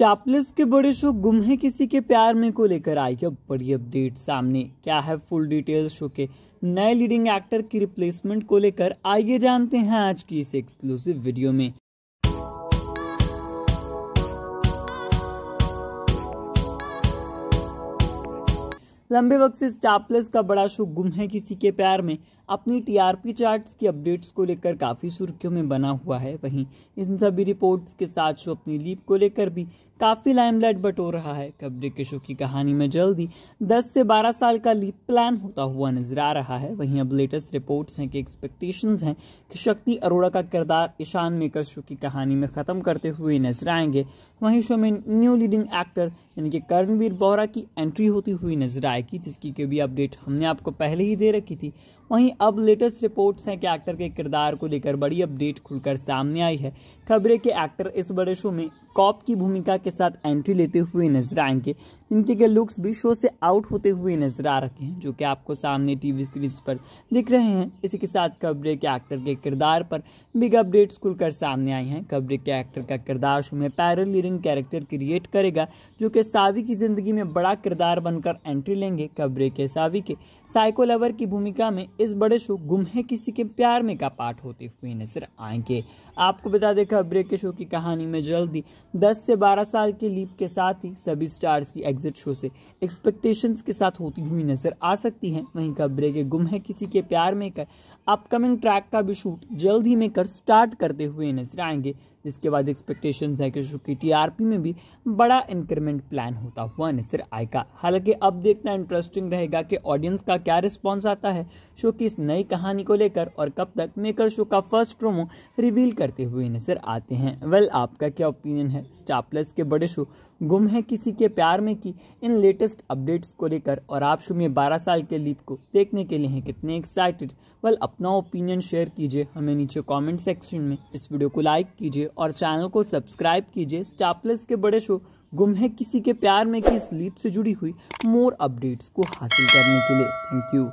चापलिस के बड़े शो गुम है किसी के प्यार में को लेकर आई है बड़ी अपडेट सामने क्या है फुल डिटेल शो के नए लीडिंग एक्टर की रिप्लेसमेंट को लेकर आइए जानते हैं आज की इस एक्सक्लूसिव वीडियो में लंबे वक्त से स्टापलेस का बड़ा शो गुम है किसी के प्यार में अपनी टीआरपी चार्ट्स की अपडेट्स को लेकर काफ़ी सुर्खियों में बना हुआ है वहीं इन सभी रिपोर्ट्स के साथ शो अपनी लीप को लेकर भी काफ़ी लाइमलाइट बटोर रहा है कब्रे के शो की कहानी में जल्दी 10 से 12 साल का लीप प्लान होता हुआ नजर आ रहा है वहीं अब लेटेस्ट रिपोर्ट्स हैं कि एक्सपेक्टेशंस हैं कि शक्ति अरोड़ा का किरदार ईशान मेकर शो की कहानी में ख़त्म करते हुए नजर आएंगे वहीं शो में न्यू लीडिंग एक्टर यानी कि करणवीर बोरा की एंट्री होती हुई नजर आएगी जिसकी की भी अपडेट हमने आपको पहले ही दे रखी थी वहीं अब लेटेस्ट रिपोर्ट्स हैं कि एक्टर के किरदार को लेकर बड़ी अपडेट खुलकर सामने आई है खबरें कि एक्टर इस बड़े शो में कॉप की भूमिका के साथ एंट्री लेते हुए नजर आएंगे जिनके के लुक्स भी शो से आउट होते हुए नजर आ रखे हैं जो कि आपको सामने टीवी स्क्रीन पर दिख रहे हैं इसी के साथ खबरें के एक्टर के किरदार पर बिग अपडेट्स खुलकर सामने आई हैं खबरें के एक्टर का किरदार शो में पैरलियरिंग कैरेक्टर क्रिएट करेगा जो कि सावी की जिंदगी में बड़ा किरदार बनकर एंट्री लेंगे खबरें के सावी के साइको लवर की भूमिका में इस बड़े शो गुम है किसी के प्यार में का पार्ट होते हुए नजर आएंगे आपको बता दें खबरें के शो की कहानी में जल्दी 10 से 12 साल के लीप के साथ ही सभी स्टार्स की एग्जिट शो से एक्सपेक्टेशंस के साथ होती हुई नजर आ सकती हैं वहीं खबरें के गुम है किसी के प्यार में का अपकमिंग ट्रैक का भी शूट जल्द ही में कर स्टार्ट करते हुए नजर आएंगे जिसके बाद एक्सपेक्टेशन है कि शो की टीआरपी में भी बड़ा इंक्रीमेंट प्लान होता हुआ नजर आएगा हालांकि अब देखना इंटरेस्टिंग रहेगा कि ऑडियंस का क्या रिस्पॉन्स आता है शो शो की इस नई कहानी को लेकर और कब तक मेकर शो का फर्स्ट प्रोमो रिवील करते हुए नजर आते हैं वेल well, आपका क्या ओपिनियन है स्टार प्लस के बड़े शो गुम है किसी के प्यार में की इन लेटेस्ट अपडेट्स को लेकर और आप शो में 12 साल के लीप को देखने के लिए हैं कितने एक्साइटेड वेल well, अपना ओपिनियन शेयर कीजिए हमें नीचे कॉमेंट सेक्शन में इस वीडियो को लाइक कीजिए और चैनल को सब्सक्राइब कीजिए स्टार प्लस के बड़े शो गुम है किसी के प्यार में कि स्लीप से जुड़ी हुई मोर अपडेट्स को हासिल करने के लिए थैंक यू